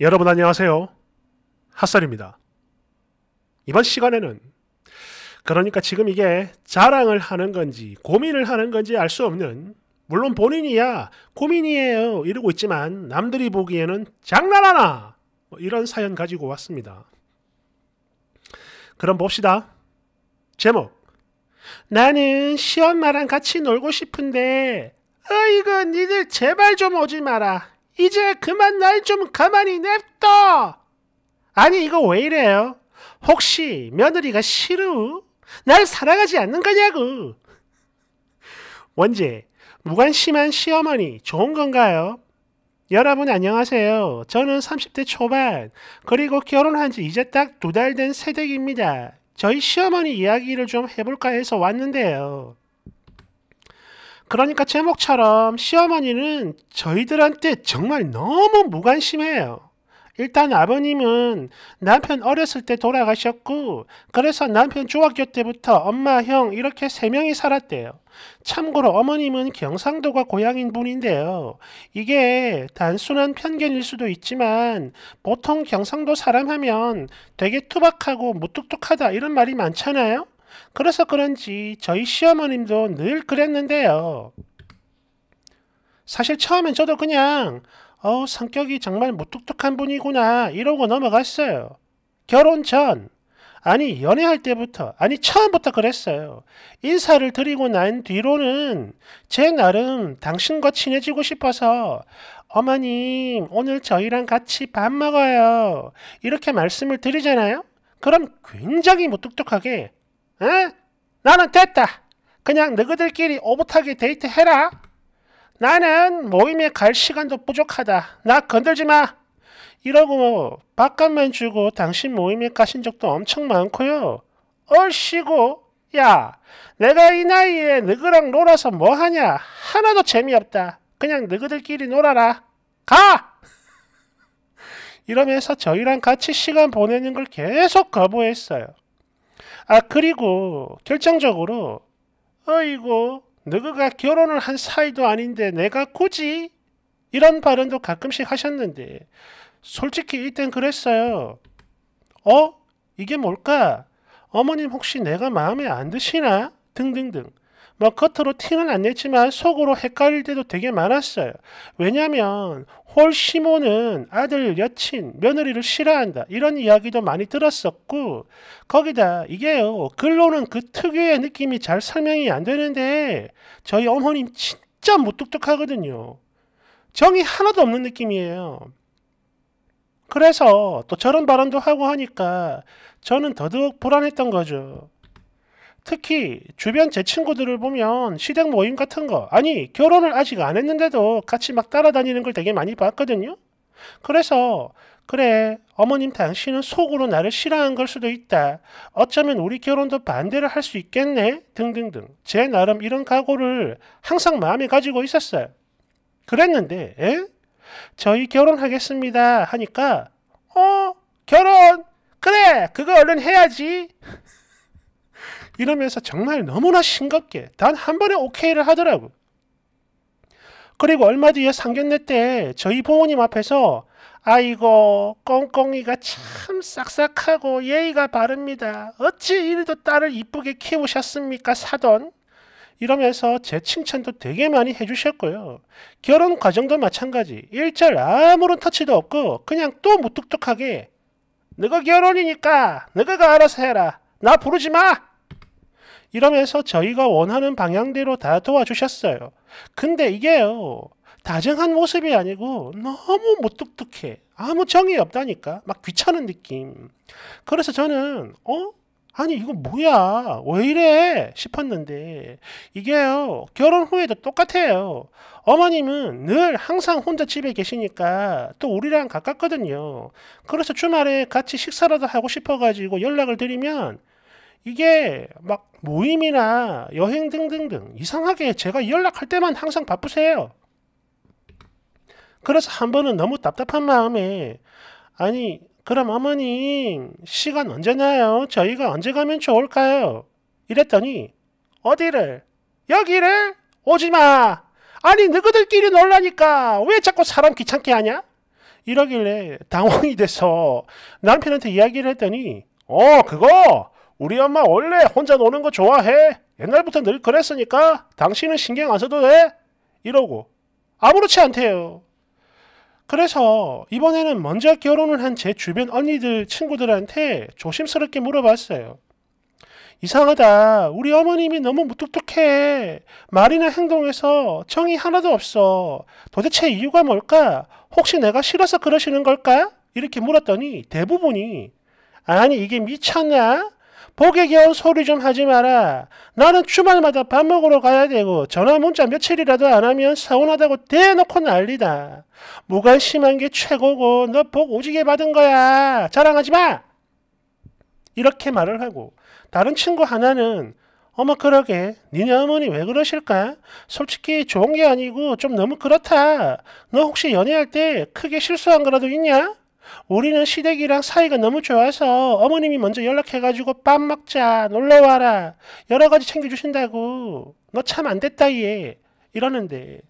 여러분 안녕하세요. 핫설입니다. 이번 시간에는 그러니까 지금 이게 자랑을 하는 건지 고민을 하는 건지 알 수 없는 물론 본인이야 고민이에요 이러고 있지만 남들이 보기에는 장난하나 뭐 이런 사연 가지고 왔습니다. 그럼 봅시다. 제목 나는 시엄마랑 같이 놀고 싶은데 어이거 니들 제발 좀 오지 마라. 이제 그만 날 좀 가만히 냅둬! 아니, 이거 왜 이래요? 혹시 며느리가 싫어? 날 사랑하지 않는 거냐고! 원제, 무관심한 시어머니 좋은 건가요? 여러분 안녕하세요. 저는 30대 초반, 그리고 결혼한 지 이제 딱 두 달 된 새댁입니다. 저희 시어머니 이야기를 좀 해볼까 해서 왔는데요. 그러니까 제목처럼 시어머니는 저희들한테 정말 너무 무관심해요. 일단 아버님은 남편 어렸을 때 돌아가셨고 그래서 남편 중학교 때부터 엄마, 형 이렇게 세 명이 살았대요. 참고로 어머님은 경상도가 고향인 분인데요. 이게 단순한 편견일 수도 있지만 보통 경상도 사람 하면 되게 투박하고 무뚝뚝하다 이런 말이 많잖아요. 그래서 그런지 저희 시어머님도 늘 그랬는데요. 사실 처음엔 저도 그냥 어 성격이 정말 무뚝뚝한 분이구나 이러고 넘어갔어요. 결혼 전 아니 연애할 때부터 아니 처음부터 그랬어요. 인사를 드리고 난 뒤로는 제 나름 당신과 친해지고 싶어서 어머님 오늘 저희랑 같이 밥 먹어요 이렇게 말씀을 드리잖아요. 그럼 굉장히 무뚝뚝하게 응? 나는 됐다. 그냥 너희들끼리 오붓하게 데이트해라. 나는 모임에 갈 시간도 부족하다. 나 건들지 마. 이러고 밥값만 주고 당신 모임에 가신 적도 엄청 많고요. 얼씨구 야 내가 이 나이에 너희랑 놀아서 뭐하냐. 하나도 재미없다. 그냥 너희들끼리 놀아라. 가! 이러면서 저희랑 같이 시간 보내는 걸 계속 거부했어요. 아 그리고 결정적으로 어이고 너가 결혼을 한 사이도 아닌데 내가 굳이 이런 발언도 가끔씩 하셨는데 솔직히 이땐 그랬어요. 어? 이게 뭘까? 어머님 혹시 내가 마음에 안 드시나? 등등등. 뭐 겉으로 티는 안 냈지만 속으로 헷갈릴 때도 되게 많았어요. 왜냐면 홀 시몬은 아들, 여친, 며느리를 싫어한다. 이런 이야기도 많이 들었었고, 거기다 이게요, 글로는 그 특유의 느낌이 잘 설명이 안 되는데, 저희 어머님 진짜 무뚝뚝하거든요. 정이 하나도 없는 느낌이에요. 그래서 또 저런 발언도 하고 하니까 저는 더더욱 불안했던 거죠. 특히 주변 제 친구들을 보면 시댁 모임 같은 거, 아니, 결혼을 아직 안 했는데도 같이 막 따라다니는 걸 되게 많이 봤거든요. 그래서, 그래, 어머님 당신은 속으로 나를 싫어한 걸 수도 있다. 어쩌면 우리 결혼도 반대를 할 수 있겠네? 등등등. 제 나름 이런 각오를 항상 마음에 가지고 있었어요. 그랬는데, 에? 저희 결혼하겠습니다. 하니까, 어, 결혼! 그래, 그거 얼른 해야지. 이러면서 정말 너무나 싱겁게 단 한 번에 오케이를 하더라고. 그리고 얼마 뒤에 상견례 때 저희 부모님 앞에서 아이고 꽁꽁이가 참 싹싹하고 예의가 바릅니다. 어찌 이리도 딸을 이쁘게 키우셨습니까 사돈? 이러면서 제 칭찬도 되게 많이 해주셨고요. 결혼 과정도 마찬가지. 일절 아무런 터치도 없고 그냥 또 무뚝뚝하게 너가 결혼이니까 너가가 그 알아서 해라. 나 부르지 마. 이러면서 저희가 원하는 방향대로 다 도와주셨어요. 근데 이게요. 다정한 모습이 아니고 너무 무뚝뚝해. 아무 정이 없다니까. 막 귀찮은 느낌. 그래서 저는 어? 아니 이거 뭐야 왜 이래 싶었는데 이게요 결혼 후에도 똑같아요 어머님은 늘 항상 혼자 집에 계시니까 또 우리랑 가깝거든요 그래서 주말에 같이 식사라도 하고 싶어가지고 연락을 드리면 이게 막 모임이나 여행 등등등 이상하게 제가 연락할 때만 항상 바쁘세요. 그래서 한 번은 너무 답답한 마음에 아니 그럼 어머님 시간 언제나요? 저희가 언제 가면 좋을까요? 이랬더니 어디를 여기를 오지마 아니 너희들끼리 놀라니까 왜 자꾸 사람 귀찮게 하냐? 이러길래 당황이 돼서 남편한테 이야기를 했더니 어 그거 우리 엄마 원래 혼자 노는 거 좋아해. 옛날부터 늘 그랬으니까 당신은 신경 안 써도 돼. 이러고 아무렇지 않대요. 그래서 이번에는 먼저 결혼을 한 제 주변 언니들 친구들한테 조심스럽게 물어봤어요. 이상하다. 우리 어머님이 너무 무뚝뚝해. 말이나 행동에서 정이 하나도 없어. 도대체 이유가 뭘까? 혹시 내가 싫어서 그러시는 걸까? 이렇게 물었더니 대부분이 아니 이게 미쳤나? 보게 겨운 소리 좀 하지 마라. 나는 주말마다 밥 먹으러 가야 되고 전화 문자 며칠이라도 안 하면 서운하다고 대놓고 난리다. 무관심한 게 최고고 너 복 오지게 받은 거야. 자랑하지 마. 이렇게 말을 하고 다른 친구 하나는 어머 그러게 니네 어머니 왜 그러실까? 솔직히 좋은 게 아니고 좀 너무 그렇다. 너 혹시 연애할 때 크게 실수한 거라도 있냐? 우리는 시댁이랑 사이가 너무 좋아서 어머님이 먼저 연락해가지고 밥 먹자, 놀러와라, 여러 가지 챙겨주신다고. 너 참 안 됐다, 얘. 이러는데.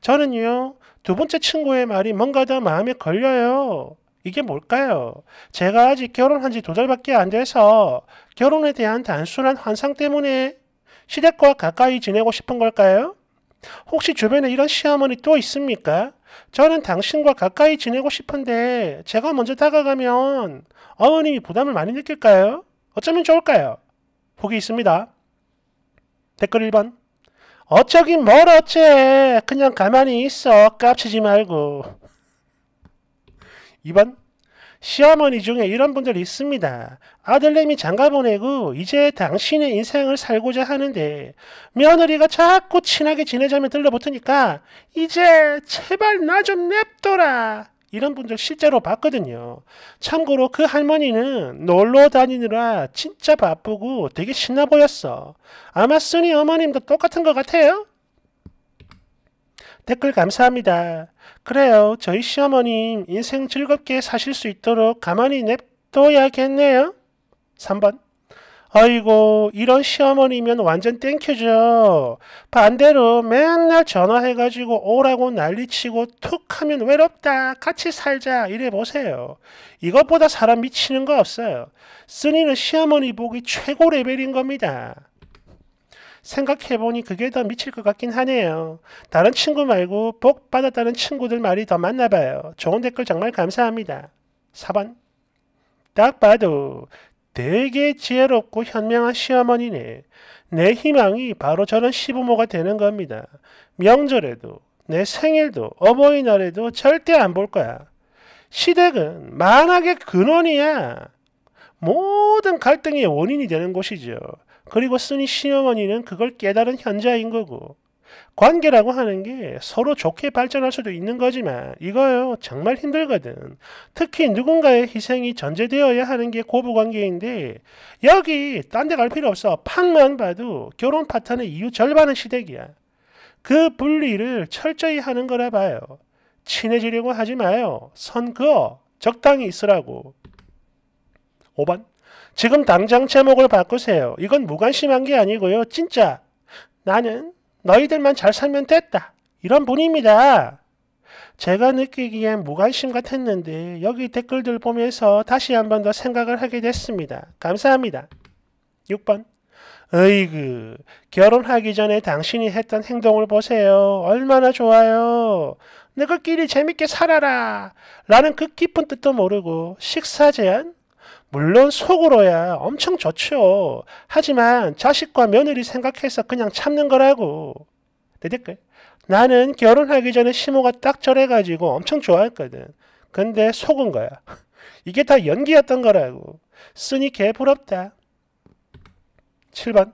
저는요, 두 번째 친구의 말이 뭔가 더 마음에 걸려요. 이게 뭘까요? 제가 아직 결혼한 지 두 달밖에 안 돼서 결혼에 대한 단순한 환상 때문에 시댁과 가까이 지내고 싶은 걸까요? 혹시 주변에 이런 시어머니 또 있습니까? 저는 당신과 가까이 지내고 싶은데 제가 먼저 다가가면 어머님이 부담을 많이 느낄까요? 어쩌면 좋을까요? 보기 있습니다. 댓글 1번 어쩌긴 뭘 어째 그냥 가만히 있어 깝치지 말고 2번 시어머니 중에 이런 분들 있습니다. 아들내미 장가 보내고 이제 당신의 인생을 살고자 하는데 며느리가 자꾸 친하게 지내자면 들러붙으니까 이제 제발 나 좀 냅둬라. 이런 분들 실제로 봤거든요. 참고로 그 할머니는 놀러 다니느라 진짜 바쁘고 되게 신나 보였어. 아마 쓰니 어머님도 똑같은 것 같아요. 댓글 감사합니다. 그래요. 저희 시어머님 인생 즐겁게 사실 수 있도록 가만히 냅둬야겠네요. 3번. 아이고 이런 시어머니면 완전 땡큐죠. 반대로 맨날 전화해가지고 오라고 난리치고 툭 하면 외롭다 같이 살자 이래 보세요. 이것보다 사람 미치는 거 없어요. 쓰니는 시어머니 보기 최고 레벨인 겁니다. 생각해보니 그게 더 미칠 것 같긴 하네요. 다른 친구 말고 복 받았다는 친구들 말이 더 맞나 봐요. 좋은 댓글 정말 감사합니다. 4번 딱 봐도 되게 지혜롭고 현명한 시어머니네. 내 희망이 바로 저런 시부모가 되는 겁니다. 명절에도, 내 생일도, 어버이날에도 절대 안 볼 거야. 시댁은 만악의 근원이야. 모든 갈등의 원인이 되는 곳이죠. 그리고 쓰니 시어머니는 그걸 깨달은 현자인 거고 관계라고 하는 게 서로 좋게 발전할 수도 있는 거지만 이거요 정말 힘들거든. 특히 누군가의 희생이 전제되어야 하는 게 고부관계인데 여기 딴 데 갈 필요 없어. 판만 봐도 결혼 파탄의 이유 절반은 시댁이야. 그 분리를 철저히 하는 거라 봐요. 친해지려고 하지 마요. 선 그어 적당히 있으라고. 5번 지금 당장 제목을 바꾸세요. 이건 무관심한 게 아니고요. 진짜 나는 너희들만 잘 살면 됐다. 이런 분입니다. 제가 느끼기엔 무관심 같았는데 여기 댓글들 보면서 다시 한 번 더 생각을 하게 됐습니다. 감사합니다. 6번 으이그 결혼하기 전에 당신이 했던 행동을 보세요. 얼마나 좋아요. 너희끼리 재밌게 살아라. 라는 그 깊은 뜻도 모르고 식사 제한? 물론 속으로야 엄청 좋죠. 하지만 자식과 며느리 생각해서 그냥 참는 거라고. 되될까 나는 결혼하기 전에 시모가 딱 저래가지고 엄청 좋아했거든. 근데 속은 거야. 이게 다 연기였던 거라고. 쓰니 개 부럽다. 7번.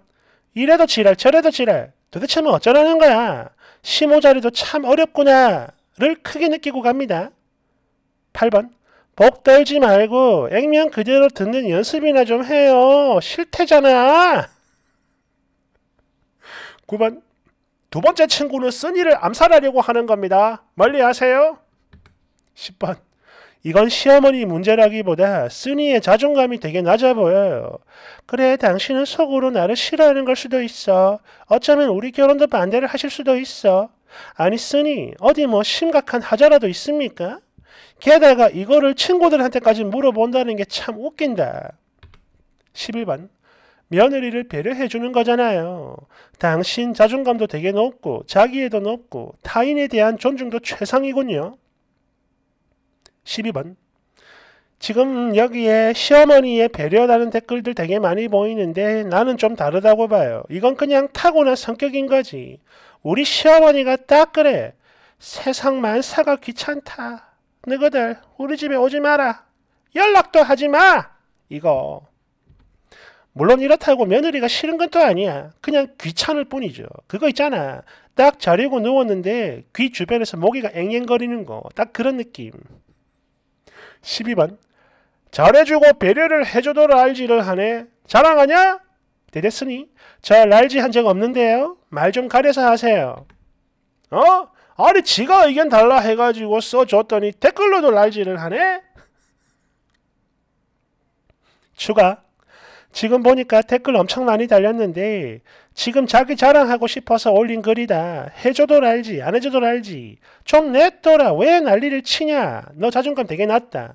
이래도 지랄 저래도 지랄. 도대체 뭐 어쩌라는 거야. 시모 자리도 참 어렵구나. 를 크게 느끼고 갑니다. 8번. 복 떨지 말고 액면 그대로 듣는 연습이나 좀 해요. 싫대잖아. 9번 두 번째 친구는 쓰니를 암살하려고 하는 겁니다. 멀리 하세요. 10번 이건 시어머니 문제라기보다 쓰니의 자존감이 되게 낮아 보여요. 그래 당신은 속으로 나를 싫어하는 걸 수도 있어. 어쩌면 우리 결혼도 반대를 하실 수도 있어. 아니 쓰니 어디 뭐 심각한 하자라도 있습니까? 게다가 이거를 친구들한테까지 물어본다는 게 참 웃긴다. 11번 며느리를 배려해 주는 거잖아요. 당신 자존감도 되게 높고 자기애도 높고 타인에 대한 존중도 최상이군요. 12번 지금 여기에 시어머니의 배려라는 댓글들 되게 많이 보이는데 나는 좀 다르다고 봐요. 이건 그냥 타고난 성격인 거지. 우리 시어머니가 딱 그래. 세상 만사가 귀찮다. 너희들 우리 집에 오지 마라. 연락도 하지 마. 이거. 물론 이렇다고 며느리가 싫은 것도 아니야. 그냥 귀찮을 뿐이죠. 그거 있잖아. 딱자리고 누웠는데 귀 주변에서 모기가 앵앵거리는 거. 딱 그런 느낌. 12번. 잘해주고 배려를 해줘도라 알지를 하네. 자랑하냐? 대댔으니 잘 알지 한 적 없는데요. 말 좀 가려서 하세요. 어? 아니 지가 의견 달라 해가지고 써줬더니 댓글로도 날지를 하네? 추가 지금 보니까 댓글 엄청 많이 달렸는데 지금 자기 자랑하고 싶어서 올린 글이다. 해줘도 알지 안 해줘도 알지 좀 냈더라 왜 난리를 치냐 너 자존감 되게 낮다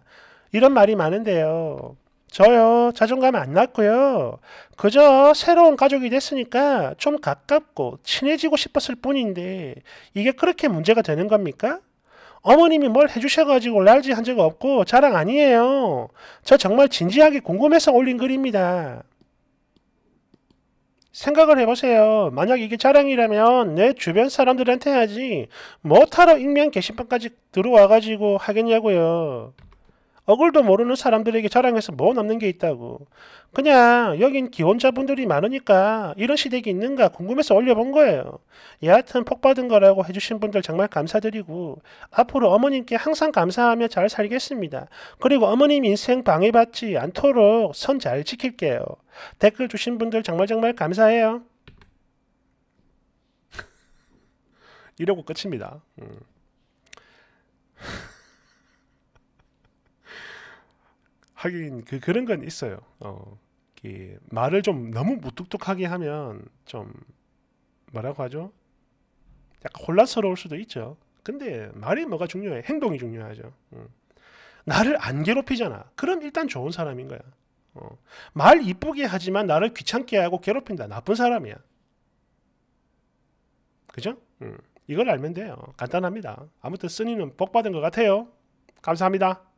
이런 말이 많은데요. 저요, 자존감 안 났고요. 그저 새로운 가족이 됐으니까 좀 가깝고 친해지고 싶었을 뿐인데 이게 그렇게 문제가 되는 겁니까? 어머님이 뭘 해주셔가지고 랄지 한 적 없고 자랑 아니에요. 저 정말 진지하게 궁금해서 올린 글입니다. 생각을 해보세요. 만약 이게 자랑이라면 내 주변 사람들한테 하지 못하러 뭐 익명 게시판까지 들어와가지고 하겠냐고요. 얼굴도 모르는 사람들에게 자랑해서 뭐 남는 게 있다고. 그냥 여긴 기혼자분들이 많으니까 이런 시댁이 있는가 궁금해서 올려본 거예요. 여하튼 폭받은 거라고 해주신 분들 정말 감사드리고 앞으로 어머님께 항상 감사하며 잘 살겠습니다. 그리고 어머님 인생 방해받지 않도록 선 잘 지킬게요. 댓글 주신 분들 정말 정말 감사해요. 이러고 끝입니다. 음. 하긴 그 그런 건 있어요. 어, 그 말을 좀 너무 무뚝뚝하게 하면 좀 뭐라고 하죠? 약간 혼란스러울 수도 있죠. 근데 말이 뭐가 중요해? 행동이 중요하죠. 음. 나를 안 괴롭히잖아. 그럼 일단 좋은 사람인 거야. 어. 말 이쁘게 하지만 나를 귀찮게 하고 괴롭힌다. 나쁜 사람이야. 그죠? 음. 이걸 알면 돼요. 간단합니다. 아무튼 쓰니는 복 받은 것 같아요. 감사합니다.